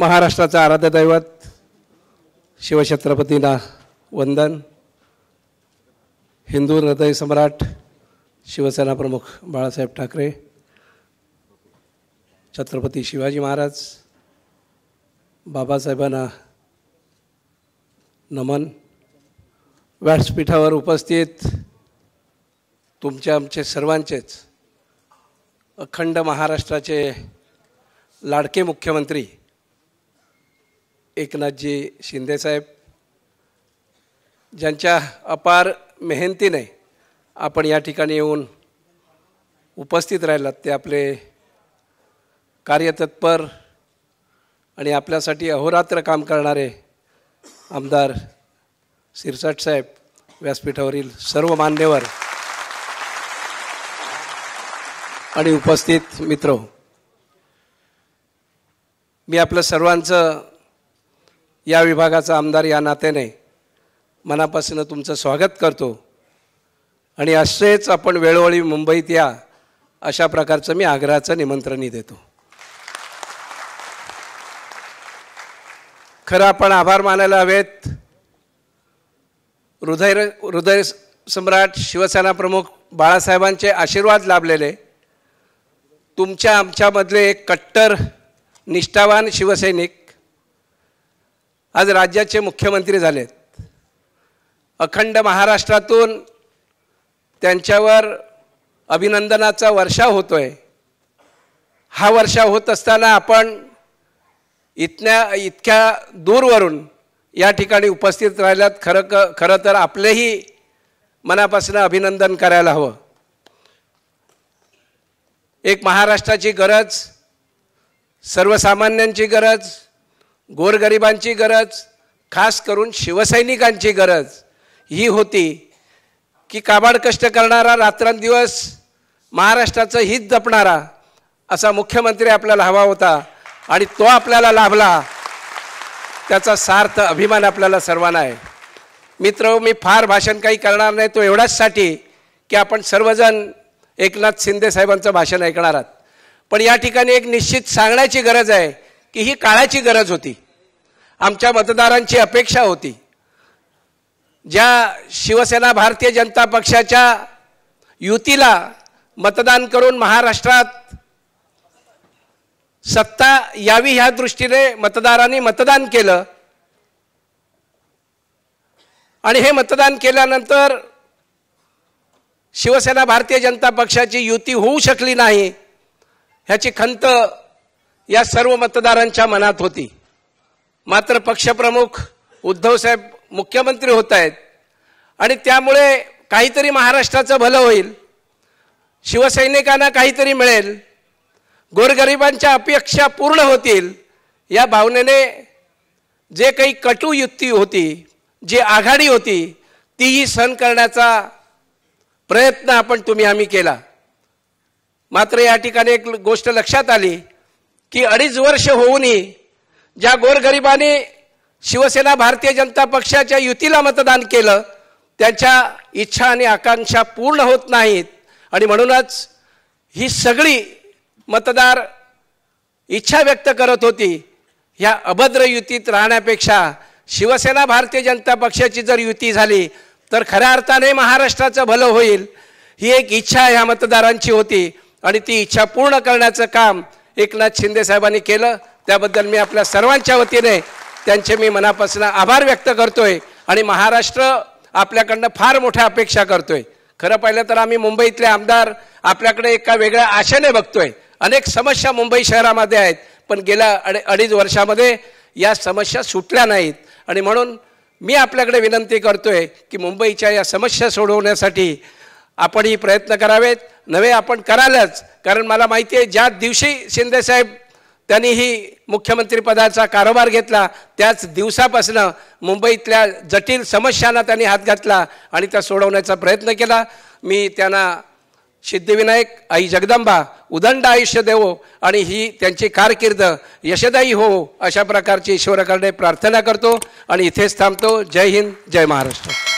महाराष्ट्राचा आराध्य दैवत शिवछत्रपतींना वंदन हिंदू हृदय सम्राट शिवसेना प्रमुख बाळासाहेब ठाकरे छत्रपती शिवाजी महाराज बाबासाहेबांना नमन व्यासपीठावर उपस्थित तुमच्या आमचे सर्वांचेच अखंड महाराष्ट्राचे लाडके मुख्यमंत्री एकनाथजी शिंदेसाहेब ज्यांच्या अपार मेहनतीने आपण या ठिकाणी येऊन उपस्थित राहिलात ते आपले कार्यतत्पर आणि आपल्यासाठी अहोरात्र काम करणारे आमदार सिरसट साहेब व्यासपीठावरील सर्व मान्यवर आणि उपस्थित मित्र मी आपलं सर्वांचं या विभागाचा आमदार या नात्याने मनापासून तुमचं स्वागत करतो आणि असेच आपण वेळोवेळी मुंबईत या अशा प्रकारचं मी आग्रहाचं निमंत्रणही देतो खरं आपण आभार मानायला हवेत हृदय हृदय सम्राट शिवसेना प्रमुख बाळासाहेबांचे आशीर्वाद लाभलेले तुमच्या आमच्यामधले एक कट्टर निष्ठावान शिवसैनिक आज राज्याचे मुख्यमंत्री झालेत अखंड महाराष्ट्रातून त्यांच्यावर अभिनंदनाचा वर्षाव होतोय हा वर्षा होत असताना आपण इतक्या इतक्या दूरवरून या ठिकाणी उपस्थित राहिल्यात खरं क खरं तर आपलेही मनापासून अभिनंदन करायला हवं एक महाराष्ट्राची गरज सर्वसामान्यांची गरज गोरगरिबांची गरज खास करून शिवसैनिकांची गरज ही होती की काबाड कष्ट करणारा रात्रंदिवस महाराष्ट्राचं हित जपणारा असा मुख्यमंत्री आपल्याला हवा होता आणि तो आपल्याला लाभला त्याचा सार्थ अभिमान आपल्याला सर्वांना आहे मित्र मी फार भाषण काही करणार नाही तो एवढ्याचसाठी की आपण सर्वजण एकनाथ शिंदे साहेबांचं भाषण ऐकणार आहात पण या ठिकाणी एक निश्चित सांगण्याची गरज आहे की ही काळाची गरज होती आमच्या मतदारांची अपेक्षा होती ज्या शिवसेना भारतीय जनता पक्षाच्या युतीला मतदान करून महाराष्ट्रात सत्ता यावी ह्या दृष्टीने मतदारांनी मतदान केलं आणि हे मतदान केल्यानंतर शिवसेना भारतीय जनता पक्षाची युती होऊ शकली नाही ह्याची खंत या सर्व मतदारांच्या मनात होती मात्र पक्षप्रमुख उद्धवसाहेब मुख्यमंत्री होत आहेत आणि त्यामुळे काहीतरी महाराष्ट्राचं भलं होईल शिवसैनिकांना काहीतरी मिळेल गोरगरिबांच्या अपेक्षा पूर्ण होतील या भावनेने जे काही कटु युक्ती होती जी आघाडी होती तीही सहन करण्याचा प्रयत्न आपण तुम्ही आम्ही केला मात्र या ठिकाणी एक गोष्ट लक्षात आली की अडीच वर्ष होऊनही ज्या गोरगरिबाने शिवसेना भारतीय जनता पक्षाच्या युतीला मतदान केलं त्यांच्या इच्छा आणि आकांक्षा पूर्ण होत नाहीत आणि म्हणूनच ही सगळी मतदार इच्छा व्यक्त करत होती ह्या अभद्र युतीत राहण्यापेक्षा शिवसेना भारतीय जनता पक्षाची जर युती झाली तर खऱ्या अर्थाने महाराष्ट्राचं भलं होईल ही एक इच्छा ह्या मतदारांची होती आणि ती इच्छा पूर्ण करण्याचं काम एकनाथ शिंदे साहेबांनी केलं त्याबद्दल मी आपल्या सर्वांच्या वतीने त्यांचे मी मनापासून आभार व्यक्त करतोय आणि महाराष्ट्र आपल्याकडनं फार मोठ्या अपेक्षा करतोय खरं पाहिलं तर आम्ही मुंबईतले आमदार आपल्याकडे एका वेगळ्या आशेने बघतोय अनेक समस्या मुंबई शहरामध्ये आहेत पण गेल्या अडे अडीच वर्षामध्ये या समस्या सुटल्या नाहीत आणि म्हणून मी आपल्याकडे विनंती करतोय की मुंबईच्या या समस्या सोडवण्यासाठी आपण ही प्रयत्न करावेत नवे आपण करालच कारण मला माहिती आहे ज्या दिवशी शिंदेसाहेब त्यांनी ही मुख्यमंत्रीपदाचा कारोबार घेतला त्याच दिवसापासनं मुंबईतल्या जटिल समस्यांना त्यांनी हात घातला आणि त्या सोडवण्याचा प्रयत्न केला मी त्यांना सिद्धिविनायक आई जगदंबा उदंड आयुष्य देवो आणि ही त्यांची कारकीर्द यशदायी हो अशा प्रकारची ईश्वराकडे प्रार्थना करतो आणि इथेच थांबतो जय हिंद जय महाराष्ट्र